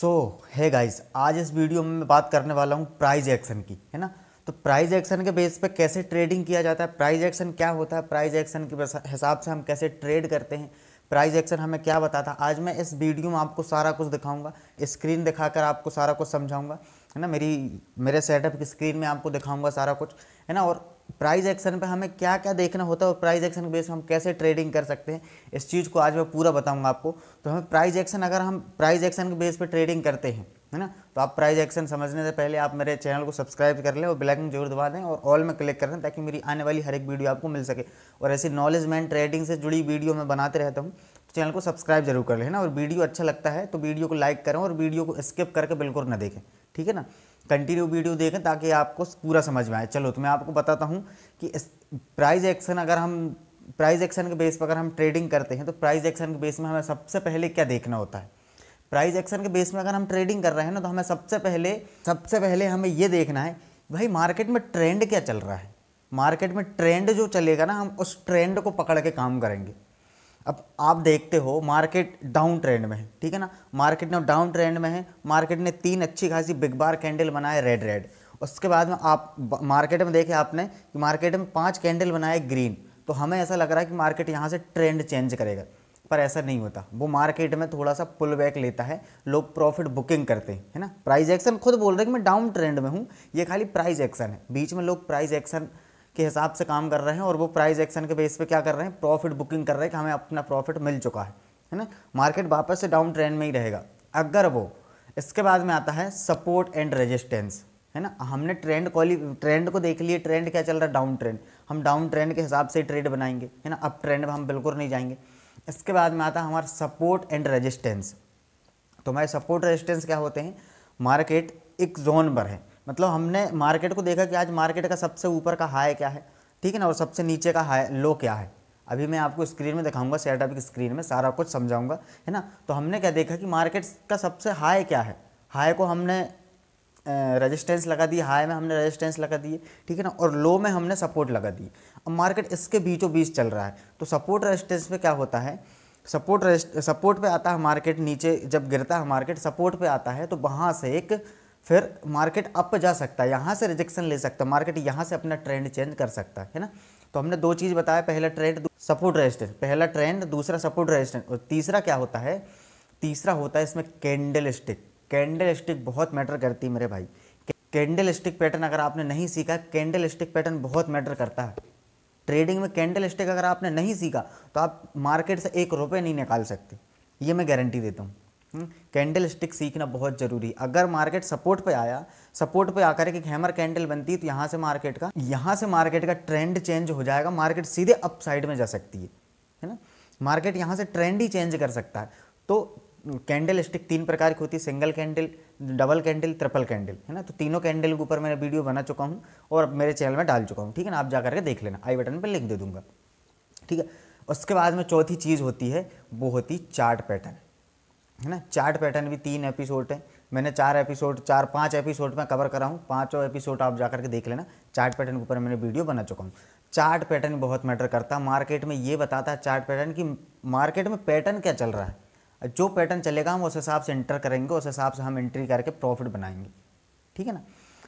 सो है गाइस आज इस वीडियो में मैं बात करने वाला हूँ प्राइज एक्शन की है ना तो प्राइज एक्शन के बेस पे कैसे ट्रेडिंग किया जाता है प्राइज एक्शन क्या होता है प्राइज एक्शन के हिसाब से हम कैसे ट्रेड करते हैं प्राइज एक्शन हमें क्या बताता है आज मैं इस वीडियो में आपको सारा कुछ दिखाऊंगा स्क्रीन दिखाकर आपको सारा कुछ समझाऊंगा है ना मेरी मेरे सेटअप की स्क्रीन में आपको दिखाऊंगा सारा कुछ है ना और प्राइस एक्शन पे हमें क्या क्या देखना होता है और प्राइस एक्शन के बेस हम कैसे ट्रेडिंग कर सकते हैं इस चीज़ को आज मैं पूरा बताऊंगा आपको तो हमें प्राइस एक्शन अगर हम प्राइस एक्शन के बेस पे ट्रेडिंग करते हैं है ना तो आप प्राइस एक्शन समझने से पहले आप मेरे चैनल को सब्सक्राइब कर लें और बेलाइकन जरूर दबा दें और ऑल में क्लिक कर दें ताकि मेरी आने वाली हर एक वीडियो आपको मिल सके और ऐसी नॉलेज मैन ट्रेडिंग से जुड़ी वीडियो मैं बनाते रहता हूँ तो चैनल को सब्सक्राइब जरूर कर लेना और वीडियो अच्छा लगता है तो वीडियो को लाइक करें और वीडियो को स्किप करके बिल्कुल न देखें ठीक है ना कंटिन्यू वीडियो देखें ताकि आपको पूरा समझ में आए चलो तो मैं आपको बताता हूँ कि प्राइज एक्शन अगर हम प्राइज एक्शन के बेस पर अगर हम ट्रेडिंग करते हैं तो प्राइज एक्शन के बेस में हमें सबसे पहले क्या देखना होता है प्राइज एक्शन के बेस में अगर हम ट्रेडिंग कर रहे हैं ना तो हमें सबसे पहले सबसे पहले हमें ये देखना है भाई मार्केट में ट्रेंड क्या चल रहा है मार्केट में ट्रेंड जो चलेगा ना हम उस ट्रेंड को पकड़ के काम करेंगे अब आप देखते हो मार्केट डाउन ट्रेंड में है ठीक है ना मार्केट ने डाउन ट्रेंड में है मार्केट ने तीन अच्छी खासी बिग बार कैंडल बनाए रेड रेड उसके बाद में आप मार्केट में देखे आपने कि मार्केट में पांच कैंडल बनाए ग्रीन तो हमें ऐसा लग रहा है कि मार्केट यहाँ से ट्रेंड चेंज करेगा पर ऐसा नहीं होता वो मार्केट में थोड़ा सा पुल बैक लेता है लोग प्रॉफिट बुकिंग करते हैं है ना प्राइस एक्शन खुद बोल रहे हैं कि मैं डाउन ट्रेंड में हूँ ये खाली प्राइस एक्शन है बीच में लोग प्राइस एक्शन के हिसाब से काम कर रहे हैं और वो प्राइस एक्शन के बेस पे क्या कर रहे हैं प्रॉफिट बुकिंग कर रहे हैं कि हमें अपना प्रॉफिट मिल चुका है है ना मार्केट वापस से डाउन ट्रेंड में ही रहेगा अगर वो इसके बाद में आता है सपोर्ट एंड रेजिस्टेंस है ना हमने ट्रेंड कॉली ट्रेंड को देख लिए ट्रेंड क्या चल रहा है डाउन ट्रेंड हम डाउन ट्रेंड के हिसाब से ट्रेड बनाएंगे है ना अप ट्रेंड में हम बिल्कुल नहीं जाएंगे इसके बाद में आता है हमारा सपोर्ट एंड रेजिस्टेंस तो हमारे सपोर्ट रेजिस्टेंस क्या होते हैं मार्केट एक जोन पर है मतलब हमने मार्केट को देखा कि आज मार्केट का सबसे ऊपर का हाई क्या है ठीक है ना और सबसे नीचे का हाई लो क्या है अभी मैं आपको स्क्रीन में दिखाऊंगा सेटअप की स्क्रीन में सारा कुछ समझाऊंगा है ना तो हमने क्या देखा कि मार्केट का सबसे हाई क्या है हाई को हमने रेजिस्टेंस लगा दिए हाई में हमने रेजिस्टेंस लगा दिए ठीक है ना और लो में हमने सपोर्ट लगा दिए अब मार्केट इसके बीचों बीच चल रहा है तो सपोर्ट रेजिस्टेंस में क्या होता है सपोर्ट सपोर्ट पे आता है मार्केट नीचे जब गिरता है मार्केट सपोर्ट पे आता है तो वहाँ से एक फिर मार्केट अप जा सकता है यहाँ से रिजेक्शन ले सकता है मार्केट यहाँ से अपना ट्रेंड चेंज कर सकता है ना तो हमने दो चीज़ बताया पहला ट्रेंड सपोर्ट रेजिस्टेंस पहला ट्रेंड दूसरा सपोर्ट रेजिस्टेंस और तीसरा क्या होता है तीसरा होता है इसमें कैंडल स्टिक कैंडल स्टिक बहुत मैटर करती है मेरे भाई कैंडल स्टिक पैटर्न अगर आपने नहीं सीखा कैंडल स्टिक पैटर्न बहुत मैटर करता है ट्रेडिंग में कैंडल स्टिक अगर आपने नहीं सीखा तो आप मार्केट से एक रुपये नहीं निकाल सकते ये मैं गारंटी देता हूँ कैंडल हम्म, स्टिक सीखना बहुत ज़रूरी अगर मार्केट सपोर्ट पे आया सपोर्ट पे आकर एक हैमर कैंडल बनती है तो यहाँ से मार्केट का यहाँ से मार्केट का ट्रेंड चेंज हो जाएगा मार्केट सीधे अप साइड में जा सकती है है ना मार्केट यहाँ से ट्रेंड ही चेंज कर सकता है तो कैंडल स्टिक तीन प्रकार की होती है single candle double candle triple candle है ना तो तीनों कैंडल के ऊपर मैंने वीडियो बना चुका हूँ और मेरे चैनल में डाल चुका हूँ ठीक है ना आप जा करके देख लेना आई बटन पर लिंक दे दूंगा ठीक है उसके बाद में चौथी चीज़ होती है वो होती चार्ट पैटर्न है ना चार्ट पैटर्न भी तीन एपिसोड है मैंने चार एपिसोड चार पांच एपिसोड में कवर करा हूँ पाँचों एपिसोड आप जाकर के देख लेना चार्ट पैटर्न के ऊपर मैंने वीडियो बना चुका हूँ चार्ट पैटर्न बहुत मैटर करता है मार्केट में ये बताता है चार्ट पैटर्न कि मार्केट में पैटर्न क्या चल रहा है जो पैटर्न चलेगा हम उस हिसाब से एंटर करेंगे उस हिसाब से हम एंट्री करके प्रॉफिट बनाएंगे ठीक है ना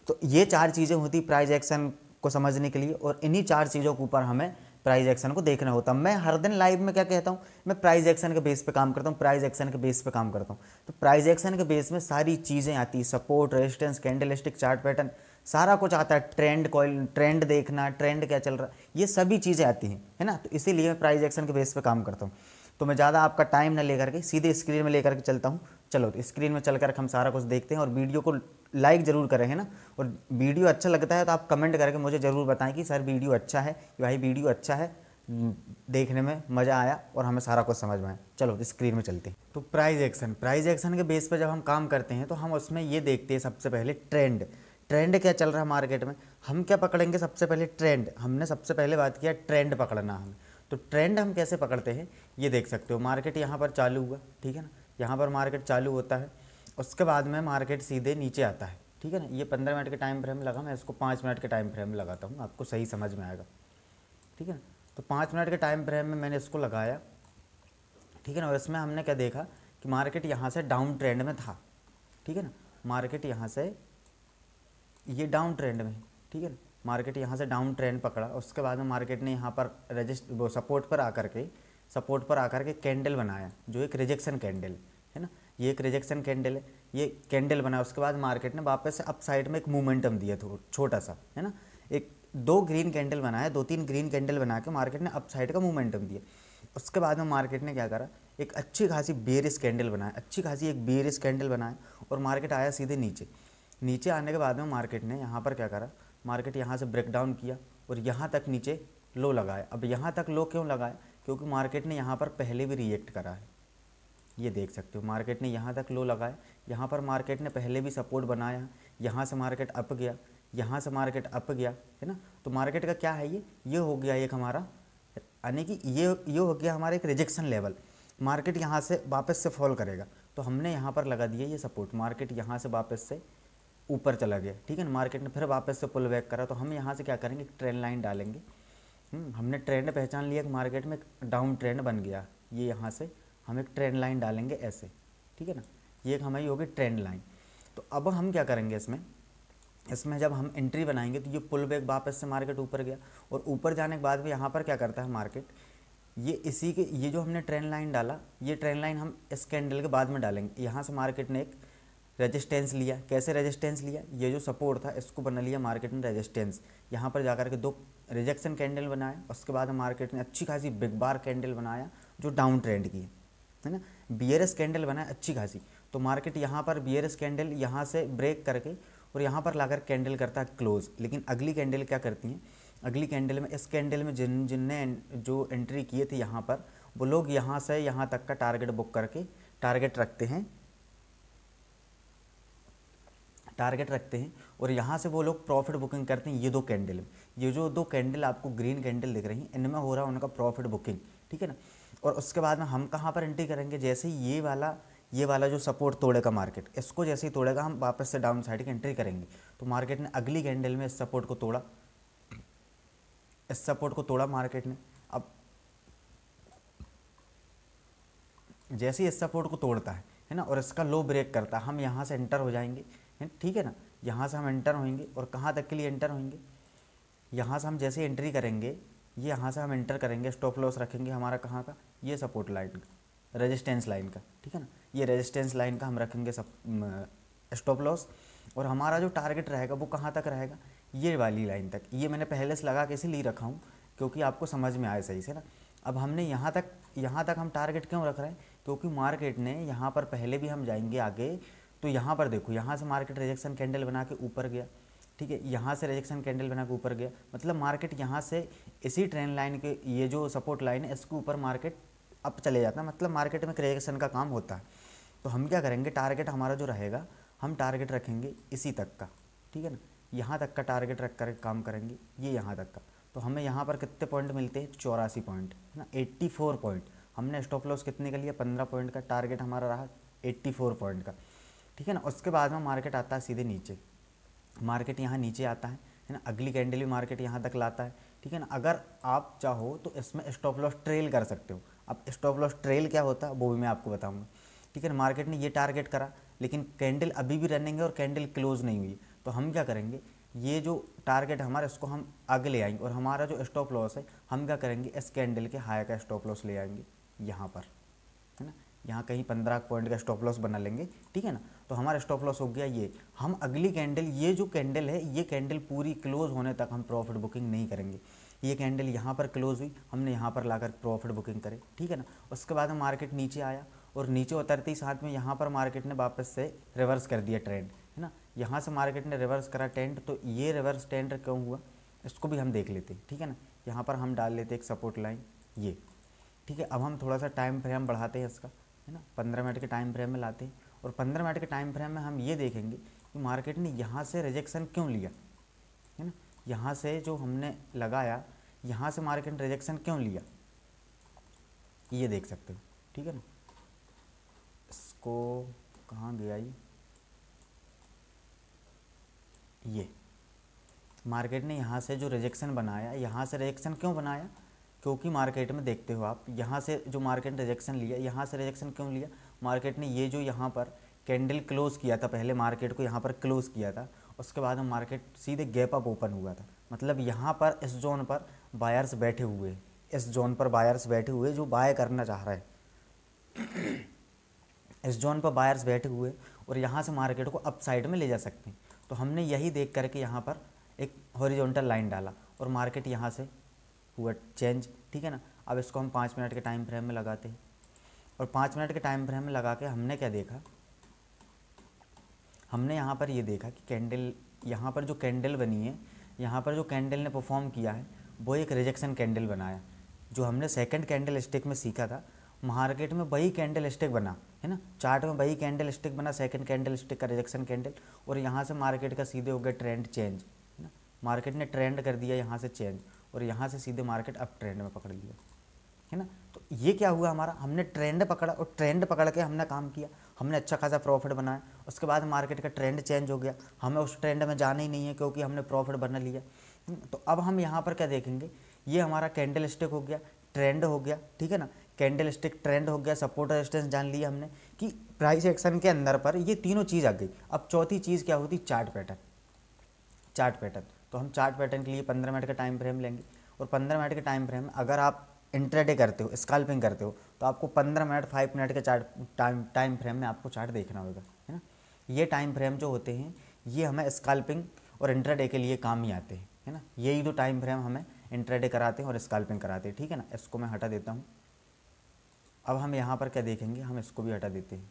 तो ये चार चीज़ें होती प्राइज एक्शन को समझने के लिए और इन्हीं चार चीज़ों के ऊपर हमें प्राइज एक्शन को देखना होता है मैं हर दिन लाइव में क्या कहता हूँ मैं प्राइज एक्शन के बेस पे काम करता हूँ प्राइज एक्शन के बेस पे काम करता हूँ तो प्राइज एक्शन के बेस में सारी चीज़ें आती है support resistance candlestick chart pattern सारा कुछ आता है ट्रेंड कॉल ट्रेंड देखना ट्रेंड क्या चल रहा है ये सभी चीज़ें आती हैं है ना तो इसीलिए मैं प्राइज एक्शन के बेस पर काम करता हूँ तो मैं ज़्यादा आपका टाइम ना लेकर के सीधे स्क्रीन में लेकर के चलता हूँ चलो स्क्रीन में चल कर हम सारा कुछ देखते हैं और वीडियो को लाइक ज़रूर करें है ना और वीडियो अच्छा लगता है तो आप कमेंट करके मुझे ज़रूर बताएं कि सर वीडियो अच्छा है कि भाई वीडियो अच्छा है देखने में मज़ा आया और हमें सारा कुछ समझ में आया चलो स्क्रीन में चलते हैं तो प्राइज एक्शन प्राइज एक्शन के बेस पर जब हम काम करते हैं तो हम उसमें ये देखते हैं सबसे पहले ट्रेंड ट्रेंड क्या चल रहा है मार्केट में हम क्या पकड़ेंगे सबसे पहले ट्रेंड हमने सबसे पहले बात किया ट्रेंड पकड़ना हमें तो ट्रेंड हम कैसे पकड़ते हैं ये देख सकते हो मार्केट यहाँ पर चालू हुआ ठीक है ना यहाँ पर मार्केट चालू होता है उसके बाद में मार्केट सीधे नीचे आता है ठीक है ना ये पंद्रह मिनट के टाइम फ्रेम लगा मैं इसको पाँच मिनट के टाइम फ्रेम लगाता हूँ आपको सही समझ में आएगा ठीक है ना तो पाँच मिनट के टाइम फ्रेम में मैंने इसको लगाया ठीक है ना इसमें हमने क्या देखा कि मार्केट यहाँ से डाउन ट्रेंड में था ठीक है ना मार्केट यहाँ से ये डाउन ट्रेंड में ठीक है ना मार्केट यहाँ से डाउन ट्रेंड पकड़ा उसके बाद में मार्केट ने यहाँ पर रजिस्ट वो सपोर्ट पर आकर के सपोर्ट पर आकर के कैंडल बनाया जो एक रिजेक्शन कैंडल है ना ये एक रिजेक्शन कैंडल है ये कैंडल बनाया उसके बाद मार्केट ने वापस अप साइड में एक मोमेंटम दिया छोटा सा है ना एक दो ग्रीन कैंडल बनाया दो तीन ग्रीन कैंडल बना के मार्केट ने अप साइड का मोमेंटम दिया उसके बाद में मार्केट ने क्या करा एक अच्छी खासी बेरिस कैंडल बनाया अच्छी खासी एक बेरिस कैंडल बनाया और मार्केट आया सीधे नीचे नीचे आने के बाद में मार्केट ने यहाँ पर क्या करा मार्केट यहाँ से ब्रेक डाउन किया और यहाँ तक नीचे लो लगाया अब यहाँ तक लो क्यों लगाया क्योंकि मार्केट ने यहाँ पर पहले भी रिएक्ट करा है ये देख सकते हो मार्केट ने यहाँ तक लो लगाया यहाँ पर मार्केट ने पहले भी सपोर्ट बनाया यहाँ से मार्केट अप गया यहाँ से मार्केट अप गया है ना तो मार्केट का क्या है ये ये हो गया एक हमारा यानी कि ये ये हो गया हमारा एक रिजेक्शन लेवल मार्केट यहाँ से वापस से फॉल करेगा तो हमने यहाँ पर लगा दिया ये सपोर्ट मार्केट यहाँ से वापस से ऊपर चला गया ठीक है ना मार्केट ने फिर वापस से पुल बैक करा तो हम यहाँ से क्या करेंगे ट्रेन लाइन डालेंगे हम्म, हमने ट्रेंड पहचान लिया कि मार्केट में डाउन ट्रेंड बन गया ये यहाँ से हम एक ट्रेंड लाइन डालेंगे ऐसे ठीक है ना ये एक हमारी होगी ट्रेंड लाइन तो अब हम क्या करेंगे इसमें इसमें जब हम एंट्री बनाएंगे तो ये पुल बैक वापस से मार्केट ऊपर गया और ऊपर जाने के बाद भी यहाँ पर क्या करता है मार्केट ये इसी के ये जो हमने ट्रेंड लाइन डाला ये ट्रेंड लाइन हम इस कैंडल के बाद में डालेंगे यहाँ से मार्केट ने एक रेजिस्टेंस लिया कैसे रेजिस्टेंस लिया ये जो सपोर्ट था इसको बना लिया मार्केट ने रेजिस्टेंस यहाँ पर जाकर के दो रिजेक्शन कैंडल बनाया उसके बाद मार्केट ने अच्छी खासी बिग बार कैंडल बनाया जो डाउन ट्रेंड की है ना बियरस कैंडल बनाया अच्छी खासी तो मार्केट यहाँ पर बियरस कैंडल यहाँ से ब्रेक करके और यहाँ पर लाकर कैंडल करता है क्लोज लेकिन अगली कैंडल क्या करती हैं अगली कैंडल में इस कैंडल में जिन जिनने जो एंट्री किए थे यहाँ पर वो लोग यहाँ से यहाँ तक का टारगेट बुक करके टारगेट रखते हैं टारगेट रखते हैं और यहाँ से वो लोग प्रॉफिट बुकिंग करते हैं ये दो कैंडल में ये जो दो कैंडल आपको ग्रीन कैंडल दिख रही हैं इनमें हो रहा है उनका प्रॉफिट बुकिंग ठीक है ना और उसके बाद में हम कहाँ पर एंट्री करेंगे जैसे ही ये वाला ये वाला जो सपोर्ट तोड़ेगा मार्केट इसको जैसे ही तोड़ेगा हम वापस से डाउन साइड की एंट्री करेंगे तो मार्केट ने अगली कैंडल में इस सपोर्ट को तोड़ा इस सपोर्ट को तोड़ा मार्केट ने अब जैसे ही इस सपोर्ट को तोड़ता है है ना और इसका लो ब्रेक करता है हम यहाँ से एंटर हो जाएंगे ठीक है ना यहाँ से हम एंटर होंगे और कहाँ तक के लिए एंटर होंगे यहाँ से हम जैसे एंट्री करेंगे ये यहाँ से हम एंटर करेंगे स्टॉप लॉस रखेंगे हमारा कहाँ का ये सपोर्ट लाइन का रेजिस्टेंस लाइन का ठीक है ना ये रेजिस्टेंस लाइन का हम रखेंगे सब स्टॉप लॉस और हमारा जो टारगेट रहेगा वो कहाँ तक रहेगा ये वाली लाइन तक ये मैंने पहले से लगा के ली रखा हूँ क्योंकि आपको समझ में आए सही से ना अब हमने यहाँ तक यहाँ तक हम टारगेट क्यों रख रहे हैं क्योंकि मार्केट ने यहाँ पर पहले भी हम जाएंगे आगे तो यहाँ पर देखो यहाँ से मार्केट रिजेक्शन कैंडल बना के ऊपर गया ठीक है यहाँ से रिजेक्शन कैंडल बना के ऊपर गया मतलब मार्केट यहाँ से इसी ट्रेंड लाइन के ये जो सपोर्ट लाइन है इसके ऊपर मार्केट अप चले जाता है मतलब मार्केट में क्रिएशन का काम होता है तो हम क्या करेंगे टारगेट हमारा जो रहेगा हम टारगेट रखेंगे इसी तक का ठीक है ना यहाँ तक का टारगेट रख कर काम करेंगे ये यहाँ तक का तो हमें यहाँ पर कितने पॉइंट मिलते हैं चौरासी पॉइंट है ना एट्टी फोर पॉइंट हमने स्टॉप लॉस कितने का लिया पंद्रह पॉइंट का टारगेट हमारा रहा एट्टी फोर पॉइंट का ठीक है ना उसके बाद में मार्केट आता है सीधे नीचे मार्केट यहाँ नीचे आता है है ना अगली कैंडल भी मार्केट यहाँ तक लाता है ठीक है ना अगर आप चाहो तो इसमें स्टॉप लॉस ट्रेल कर सकते हो अब स्टॉप लॉस ट्रेल क्या होता है वो भी मैं आपको बताऊँगा ठीक है ना मार्केट ने ये टारगेट करा लेकिन कैंडल अभी भी रनिंग है और कैंडल क्लोज नहीं हुई तो हम क्या करेंगे ये जो टारगेट हमारा इसको हम आगे ले आएंगे और हमारा जो स्टॉप लॉस है हम क्या करेंगे इस कैंडल के हाई का स्टॉप लॉस ले आएंगे यहाँ पर है ना यहाँ कहीं पंद्रह पॉइंट का स्टॉप लॉस बना लेंगे ठीक है ना तो हमारा स्टॉप लॉस हो गया ये हम अगली कैंडल ये जो कैंडल है ये कैंडल पूरी क्लोज होने तक हम प्रॉफिट बुकिंग नहीं करेंगे ये कैंडल यहाँ पर क्लोज हुई हमने यहाँ पर लाकर प्रॉफिट बुकिंग करे ठीक है ना उसके बाद हम मार्केट नीचे आया और नीचे उतरते ही साथ में यहाँ पर मार्केट ने वापस से रिवर्स कर दिया ट्रेंड है ना यहाँ से मार्केट ने रिवर्स करा ट्रेंड तो ये रिवर्स ट्रेंड क्यों हुआ इसको भी हम देख लेते हैं ठीक है ना यहाँ पर हम डाल लेते एक सपोर्ट लाइन ये ठीक है अब हम थोड़ा सा टाइम फ्रेम बढ़ाते हैं इसका है ना पंद्रह मिनट के टाइम फ्रेम में लाते हैं और पंद्रह मिनट के टाइम फ्रेम में हम ये देखेंगे कि मार्केट ने यहाँ से रिजेक्शन क्यों लिया है ना यहाँ से जो हमने लगाया यहाँ से मार्केट ने रिजेक्शन क्यों लिया ये देख सकते हो ठीक है ना इसको कहाँ गया ये ये मार्केट ने यहाँ से जो रिजेक्शन बनाया यहाँ से रिजेक्शन क्यों बनाया क्योंकि मार्केट में देखते हो आप यहाँ से जो मार्केट रिजेक्शन लिया यहाँ से रिजेक्शन क्यों लिया मार्केट ने ये जो यहाँ पर कैंडल क्लोज़ किया था पहले मार्केट को यहाँ पर क्लोज़ किया था उसके बाद हम मार्केट सीधे गैप अप ओपन हुआ था मतलब यहाँ पर इस जोन पर बायर्स बैठे हुए इस जोन पर बायर्स बैठे हुए जो बाय करना चाह रहे इस जोन पर बायर्स बैठे हुए और यहाँ से मार्केट को अप साइड में ले जा सकते हैं तो हमने यही देख करके यहाँ पर एक हॉरिजॉन्टल लाइन डाला और मार्केट यहाँ से हुआ चेंज ठीक है ना अब इसको हम पाँच मिनट के टाइम फ्रेम में लगाते हैं और पाँच मिनट के टाइम फ्रेम हमें लगा के हमने क्या देखा हमने यहाँ पर ये देखा कि कैंडल यहाँ पर जो कैंडल बनी है यहाँ पर जो कैंडल ने परफॉर्म किया है वो एक रिजेक्शन कैंडल बनाया जो हमने सेकंड कैंडल स्टिक में सीखा था मार्केट में वही कैंडल स्टिक बना है ना चार्ट में वही कैंडल स्टिक बना सेकंड कैंडल स्टिक का रिजेक्शन कैंडल और यहाँ से मार्केट का सीधे हो गया ट्रेंड चेंज है ना मार्केट ने ट्रेंड कर दिया यहाँ से चेंज और यहाँ से सीधे मार्केट अप ट्रेंड में पकड़ लिया है ना तो ये क्या हुआ हमारा हमने ट्रेंड पकड़ा और ट्रेंड पकड़ के हमने काम किया हमने अच्छा खासा प्रॉफिट बनाया उसके बाद मार्केट का ट्रेंड चेंज हो गया हमें उस ट्रेंड में जाना ही नहीं है क्योंकि हमने प्रॉफिट बना लिया तो अब हम यहाँ पर क्या देखेंगे ये हमारा कैंडल स्टिक हो गया ट्रेंड हो गया ठीक है ना कैंडल स्टिक ट्रेंड हो गया सपोर्ट रेजिस्टेंस जान लिया हमने कि प्राइस एक्शन के अंदर पर ये तीनों चीज़ आ गई अब चौथी चीज़ क्या होती चार्ट पैटर्न चार्ट पैटर्न तो हम चार्ट पैटर्न के लिए पंद्रह मिनट का टाइम फ्रेम लेंगे और पंद्रह मिनट के टाइम फ्रेम अगर आप इंट्राडे करते हो स्काल्पिंग करते हो तो आपको पंद्रह मिनट फाइव मिनट के चार्ट टाइम टाइम फ्रेम में आपको चार्ट देखना होगा है ना ये टाइम फ्रेम जो होते हैं ये हमें स्काल्पिंग और इंट्राडे के लिए काम ही आते हैं है ना यही दो टाइम फ्रेम हमें इंट्राडे कराते हैं और स्काल्पिंग कराते हैं ठीक है ना इसको मैं हटा देता हूँ अब हम यहाँ पर क्या देखेंगे हम इसको भी हटा देते हैं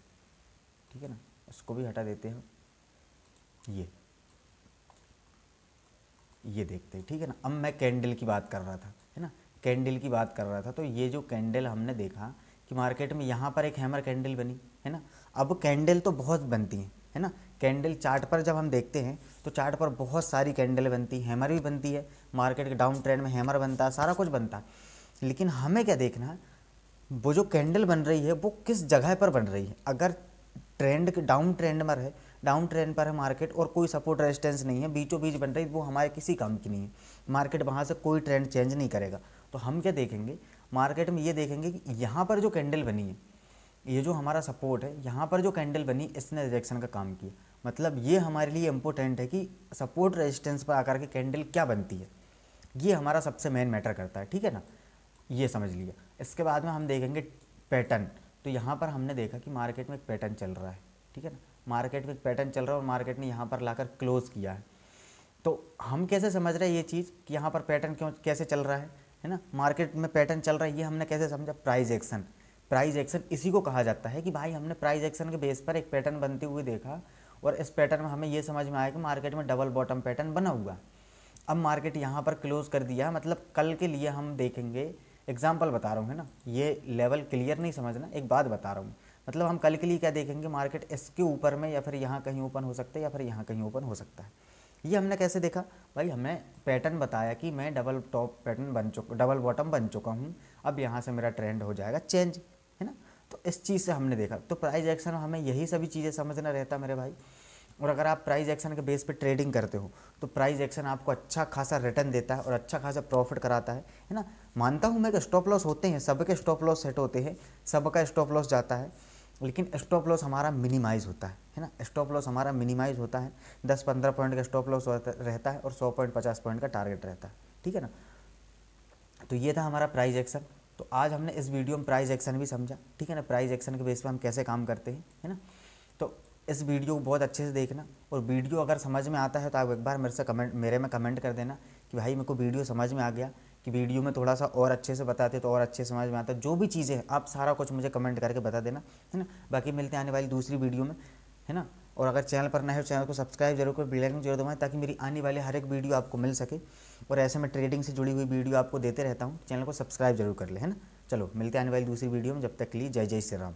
ठीक है ना इसको भी हटा देते हैं ये ये देखते हैं ठीक है ना अब मैं कैंडल की बात कर रहा था है ना कैंडल की बात कर रहा था तो ये जो कैंडल हमने देखा कि मार्केट में यहाँ पर एक हैमर कैंडल बनी है ना अब कैंडल तो बहुत बनती हैं है ना कैंडल चार्ट पर जब हम देखते हैं तो चार्ट पर बहुत सारी कैंडल बनती है हैमर भी बनती है मार्केट के डाउन ट्रेंड में हैमर बनता है सारा कुछ बनता है लेकिन हमें क्या देखना है वो जो कैंडल बन रही है वो किस जगह पर बन रही है अगर ट्रेंड डाउन ट्रेंड में है डाउन ट्रेंड पर है मार्केट और कोई सपोर्ट रेजिस्टेंस नहीं है बीचों बीच बन रही वो हमारे किसी काम की नहीं है मार्केट वहाँ से कोई ट्रेंड चेंज नहीं करेगा तो हम क्या देखेंगे मार्केट में ये देखेंगे कि यहाँ पर जो कैंडल बनी है ये जो हमारा सपोर्ट है यहाँ पर जो कैंडल बनी इसने रिजेक्शन का काम किया मतलब ये हमारे लिए इम्पोर्टेंट है कि सपोर्ट रेजिस्टेंस पर आकर के कैंडल क्या बनती है ये हमारा सबसे मेन मैटर करता है ठीक है ना ये समझ लिया इसके बाद में हम देखेंगे पैटर्न तो यहाँ पर हमने देखा कि मार्केट में एक पैटर्न चल रहा है ठीक है ना मार्केट में एक पैटर्न चल रहा है और मार्केट ने यहाँ पर लाकर क्लोज़ किया है तो हम कैसे समझ रहे हैं ये चीज़ कि यहाँ पर पैटर्न क्यों कैसे चल रहा है है ना मार्केट में पैटर्न चल रहा है ये हमने कैसे समझा प्राइज एक्शन प्राइज एक्शन इसी को कहा जाता है कि भाई हमने प्राइज एक्शन के बेस पर एक पैटर्न बनते हुए देखा और इस पैटर्न में हमें ये समझ में आया कि मार्केट में डबल बॉटम पैटर्न बना हुआ अब मार्केट यहाँ पर क्लोज कर दिया मतलब कल के लिए हम देखेंगे एग्जाम्पल बता रहा हूँ है ना ये लेवल क्लियर नहीं समझना एक बात बता रहा हूँ मतलब हम कल के लिए क्या देखेंगे मार्केट इसके ऊपर में या फिर यहाँ कहीं ओपन हो सकता है या फिर यहाँ कहीं ओपन हो सकता है ये हमने कैसे देखा भाई हमें पैटर्न बताया कि मैं डबल टॉप पैटर्न बन चुका डबल बॉटम बन चुका हूँ अब यहाँ से मेरा ट्रेंड हो जाएगा चेंज है ना तो इस चीज़ से हमने देखा तो प्राइज एक्शन हमें यही सभी चीज़ें समझना रहता मेरे भाई और अगर आप प्राइज एक्शन के बेस पर ट्रेडिंग करते हो तो प्राइज एक्शन आपको अच्छा खासा रिटर्न देता है और अच्छा खासा प्रॉफिट कराता है है ना मानता हूँ मैं कि स्टॉप लॉस होते हैं सबके स्टॉप लॉस सेट होते हैं सबका स्टॉप लॉस जाता है लेकिन स्टॉप लॉस हमारा मिनिमाइज होता है है ना स्टॉप लॉस हमारा मिनिमाइज होता है दस पंद्रह पॉइंट का स्टॉप लॉस रहता है और सौ पॉइंट पचास पॉइंट का टारगेट रहता है ठीक है ना तो ये था हमारा प्राइज एक्शन तो आज हमने इस वीडियो में प्राइज एक्शन भी समझा ठीक है ना प्राइज एक्शन के बेस पर हम कैसे काम करते हैं है ना तो इस वीडियो को बहुत अच्छे से देखना और वीडियो अगर समझ में आता है तो आप एक बार मेरे से कमेंट मेरे में कमेंट कर देना कि भाई मेरे को वीडियो समझ में आ गया कि वीडियो में थोड़ा सा और अच्छे से बताते तो और अच्छे समझ में आता जो भी चीज़ें हैं आप सारा कुछ मुझे कमेंट करके बता देना है ना बाकी मिलते आने वाली दूसरी वीडियो में है ना और अगर चैनल पर नए हो चैनल को सब्सक्राइब जरूर कर बेलाइकन जरूर दबाएं ताकि मेरी आने वाली हर एक वीडियो आपको मिल सके और ऐसे में ट्रेडिंग से जुड़ी हुई वीडियो आपको देते रहता हूँ चैनल को सब्सक्राइब जरूर कर ले है ना चलो मिलते आने वाली दूसरी वीडियो में जब तक के लिए जय जय श्री राम